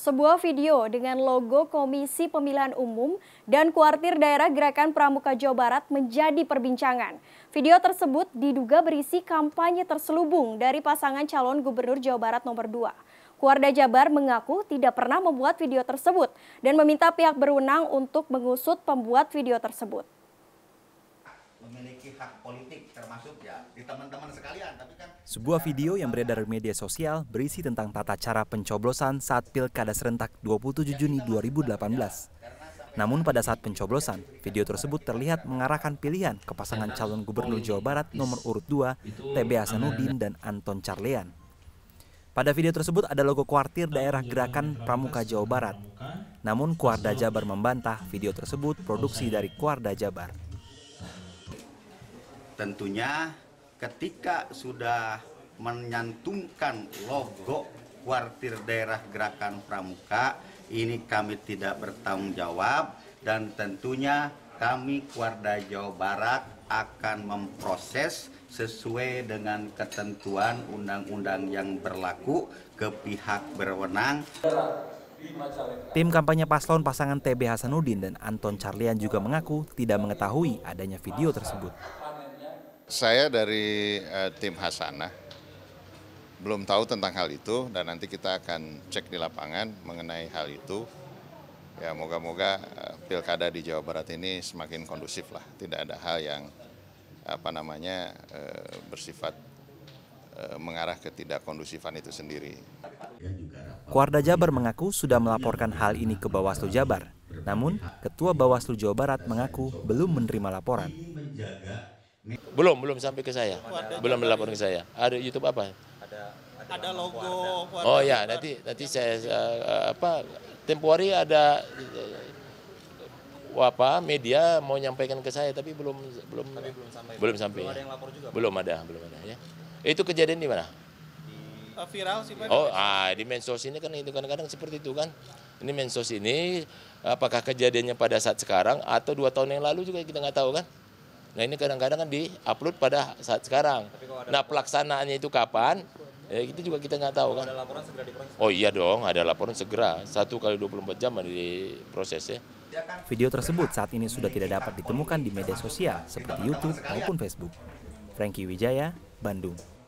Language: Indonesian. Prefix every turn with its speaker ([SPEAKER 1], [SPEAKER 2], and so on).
[SPEAKER 1] Sebuah video dengan logo Komisi Pemilihan Umum dan Kuartir Daerah Gerakan Pramuka Jawa Barat menjadi perbincangan. Video tersebut diduga berisi kampanye terselubung dari pasangan calon Gubernur Jawa Barat nomor 2. Kuarda Jabar mengaku tidak pernah membuat video tersebut dan meminta pihak berwenang untuk mengusut pembuat video tersebut memiliki
[SPEAKER 2] hak politik termasuk ya di teman-teman sekalian
[SPEAKER 1] tapi kan sebuah ya, video yang beredar di media sosial berisi tentang tata cara pencoblosan saat Pilkada serentak 27 ya, Juni 2018. Ya, Namun pada saat pencoblosan, video tersebut terlihat mengarahkan pilihan ke pasangan calon gubernur Jawa Barat nomor urut 2, TB Hasanuddin dan Anton Carlean. Pada video tersebut ada logo kuartir daerah gerakan Pramuka Jawa Barat. Namun Kuarda Jabar membantah video tersebut produksi dari Kuarda Jabar
[SPEAKER 2] tentunya ketika sudah menyantumkan logo kuartir daerah gerakan pramuka ini kami tidak bertanggung jawab dan tentunya kami Kuarda Jawa Barat akan memproses sesuai dengan ketentuan undang-undang yang berlaku ke pihak berwenang.
[SPEAKER 1] Tim kampanye paslon pasangan TB Hasanuddin dan Anton Charlian juga mengaku tidak mengetahui adanya video tersebut
[SPEAKER 2] saya dari uh, tim Hasanah belum tahu tentang hal itu dan nanti kita akan cek di lapangan mengenai hal itu. Ya moga-moga uh, pilkada di Jawa Barat ini semakin kondusif lah, tidak ada hal yang apa namanya uh, bersifat mengarah ke tidak kondusifan itu sendiri.
[SPEAKER 1] Kuarda Jabar mengaku sudah melaporkan hal ini ke Bawaslu Jabar. Namun, Ketua Bawaslu Jawa Barat mengaku belum menerima laporan.
[SPEAKER 3] Belum, belum sampai ke saya. Belum melapor ke gitu. saya. Ada YouTube apa? Ada ada logo Oh ya, nanti nanti saya eh, eh, apa tempoari ada eh, apa media mau nyampaikan ke saya tapi belum belum tapi belum sampai. Belum sampai. Belum ada yang juga. Belum ada, belum ada ya. Itu kejadian di mana?
[SPEAKER 2] viral sih Pak. Oh,
[SPEAKER 3] ah di mensos ini kan itu kadang-kadang seperti itu kan. Ini mensos ini apakah kejadiannya pada saat sekarang atau dua tahun yang lalu juga kita nggak tahu kan? Nah ini kadang-kadang kan di-upload pada saat sekarang. Nah pelaksanaannya itu kapan? Ya, itu juga kita nggak tahu kan. Oh iya dong, ada laporan segera. Satu kali 24 jam ada diproses ya.
[SPEAKER 1] Video tersebut saat ini sudah tidak dapat ditemukan di media sosial seperti YouTube maupun Facebook. Frankie Wijaya, Bandung.